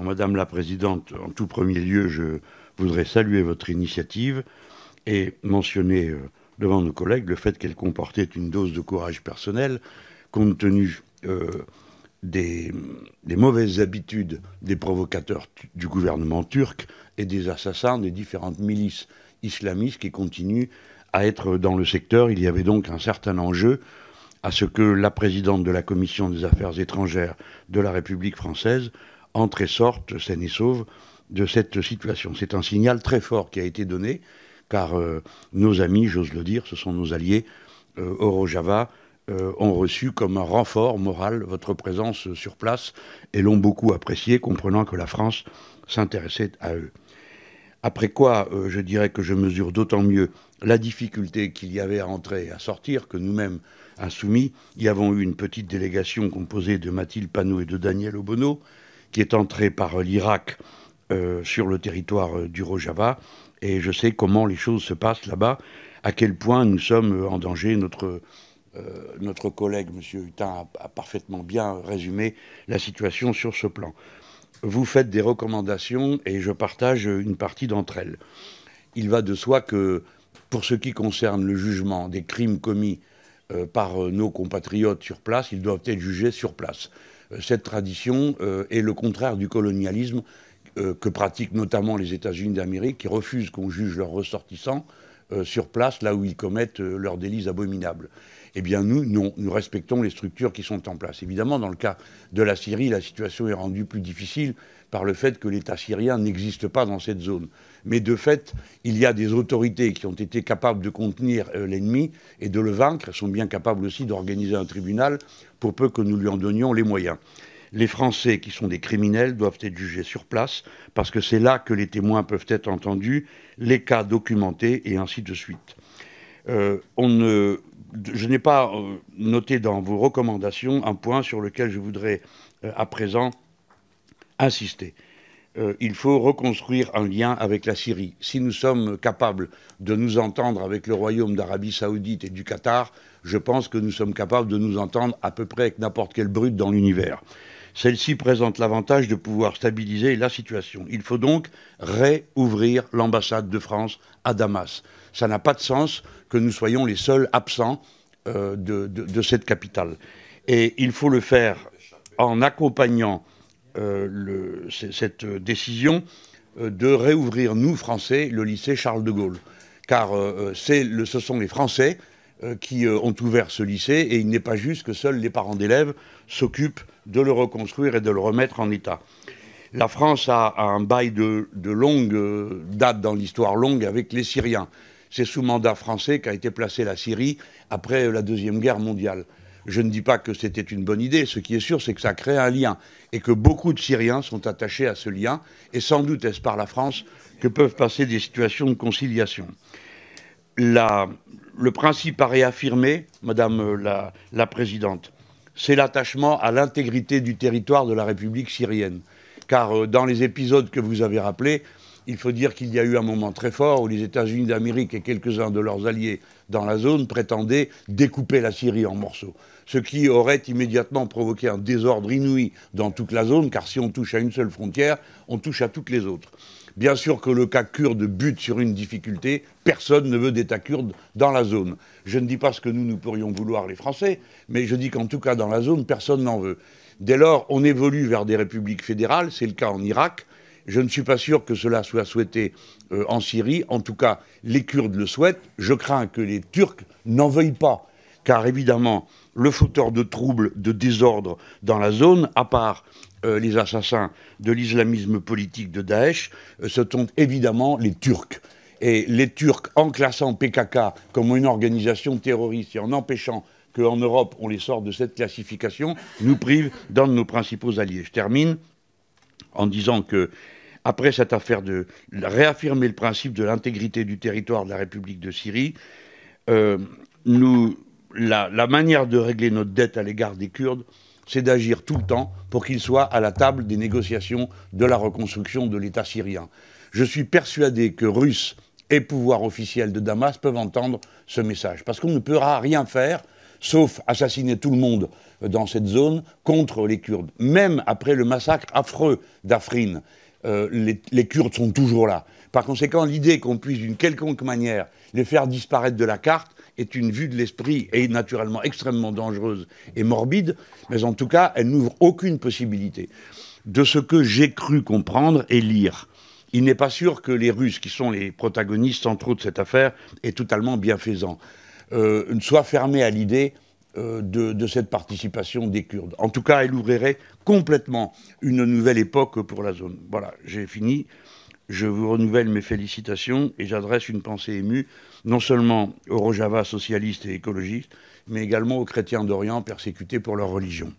Madame la Présidente, en tout premier lieu, je voudrais saluer votre initiative et mentionner euh, devant nos collègues le fait qu'elle comportait une dose de courage personnel, compte tenu euh, des, mauvaises habitudes des provocateurs du gouvernement turc et des assassins des différentes milices islamistes qui continuent à être dans le secteur. Il y avait donc un certain enjeu à ce que la présidente de la Commission des Affaires étrangères de la République française entrent et sorte, saine et sauve, de cette situation. C'est un signal très fort qui a été donné, car euh, nos amis, j'ose le dire, ce sont nos alliés, euh, Rojava, euh, ont reçu comme un renfort moral votre présence sur place et l'ont beaucoup apprécié, comprenant que la France s'intéressait à eux. Après quoi, euh, je dirais que je mesure d'autant mieux la difficulté qu'il y avait à entrer et à sortir que nous-mêmes, insoumis, y avons eu une petite délégation composée de Mathilde Panot et de Daniel Obono, qui est entré par l'Irak euh, sur le territoire euh, du Rojava. Et je sais comment les choses se passent là-bas, à quel point nous sommes euh, en danger. Notre, notre collègue, M. Hutin, a, parfaitement bien résumé la situation sur ce plan. Vous faites des recommandations et je partage une partie d'entre elles. Il va de soi que, pour ce qui concerne le jugement des crimes commis euh, par euh, nos compatriotes sur place, ils doivent être jugés sur place. Euh, cette tradition est le contraire du colonialisme que pratiquent notamment les États-Unis d'Amérique, qui refusent qu'on juge leurs ressortissants euh, sur place, là où ils commettent euh, leurs délits abominables. Eh bien, nous, nous respectons les structures qui sont en place. Évidemment, dans le cas de la Syrie, la situation est rendue plus difficile par le fait que l'État syrien n'existe pas dans cette zone. Mais de fait, il y a des autorités qui ont été capables de contenir euh, l'ennemi et de le vaincre, sont bien capables aussi d'organiser un tribunal pour peu que nous lui en donnions les moyens. Les Français qui sont des criminels doivent être jugés sur place parce que c'est là que les témoins peuvent être entendus, les cas documentés et ainsi de suite. Euh, je n'ai pas euh, noté dans vos recommandations un point sur lequel je voudrais euh, à présent insister. il faut reconstruire un lien avec la Syrie. Si nous sommes capables de nous entendre avec le royaume d'Arabie saoudite et du Qatar, je pense que nous sommes capables de nous entendre à peu près avec n'importe quel brut dans l'univers. Celle-ci présente l'avantage de pouvoir stabiliser la situation. Il faut donc réouvrir l'ambassade de France à Damas. Ça n'a pas de sens que nous soyons les seuls absents euh, de, cette capitale. Et il faut le faire en accompagnant euh, cette décision euh, de réouvrir, nous Français, le lycée Charles de Gaulle. Car ce sont les Français euh, qui euh, ont ouvert ce lycée et il n'est pas juste que seuls les parents d'élèves s'occupent de le reconstruire et de le remettre en état. La France a, un bail de, de longue euh, date dans l'histoire longue avec les Syriens. C'est sous mandat français qu'a été placée la Syrie après la Deuxième Guerre mondiale. Je ne dis pas que c'était une bonne idée, ce qui est sûr, c'est que ça crée un lien et que beaucoup de Syriens sont attachés à ce lien, et sans doute est-ce par la France que peuvent passer des situations de conciliation. La, le principe à réaffirmer, Madame la, Présidente, c'est l'attachement à l'intégrité du territoire de la République syrienne. Car euh, dans les épisodes que vous avez rappelés, il faut dire qu'il y a eu un moment très fort où les États-Unis d'Amérique et quelques-uns de leurs alliés dans la zone prétendaient découper la Syrie en morceaux, ce qui aurait immédiatement provoqué un désordre inouï dans toute la zone, car si on touche à une seule frontière, on touche à toutes les autres. Bien sûr que le cas kurde bute sur une difficulté, personne ne veut d'État kurde dans la zone. Je ne dis pas ce que nous, nous pourrions vouloir les Français, mais je dis qu'en tout cas dans la zone, personne n'en veut. Dès lors, on évolue vers des républiques fédérales, c'est le cas en Irak, je ne suis pas sûr que cela soit souhaité euh, en Syrie. En tout cas, les Kurdes le souhaitent. Je crains que les Turcs n'en veuillent pas, car évidemment, le fauteur de troubles, de désordre dans la zone, à part euh, les assassins de l'islamisme politique de Daesh, euh, ce sont évidemment les Turcs. Et les Turcs, en classant PKK comme une organisation terroriste et en empêchant qu'en Europe on les sorte de cette classification, nous privent d'un de nos principaux alliés. Je termine en disant que, après cette affaire de réaffirmer le principe de l'intégrité du territoire de la République de Syrie, euh, la, manière de régler notre dette à l'égard des Kurdes, c'est d'agir tout le temps pour qu'ils soient à la table des négociations de la reconstruction de l'État syrien. Je suis persuadé que Russes et pouvoir officiel de Damas peuvent entendre ce message. Parce qu'on ne pourra rien faire sauf assassiner tout le monde dans cette zone, contre les Kurdes. Même après le massacre affreux d'Afrin, euh, les, Kurdes sont toujours là. Par conséquent, l'idée qu'on puisse d'une quelconque manière les faire disparaître de la carte est une vue de l'esprit et naturellement extrêmement dangereuse et morbide, mais en tout cas, elle n'ouvre aucune possibilité. De ce que j'ai cru comprendre et lire, il n'est pas sûr que les Russes, qui sont les protagonistes, entre autres, de cette affaire, aient totalement bienfaisant. Euh, ne soit fermée à l'idée euh, de, de, cette participation des Kurdes. En tout cas, elle ouvrirait complètement une nouvelle époque pour la zone. Voilà, j'ai fini. Je vous renouvelle mes félicitations et j'adresse une pensée émue non seulement aux Rojava socialistes et écologistes, mais également aux chrétiens d'Orient persécutés pour leur religion.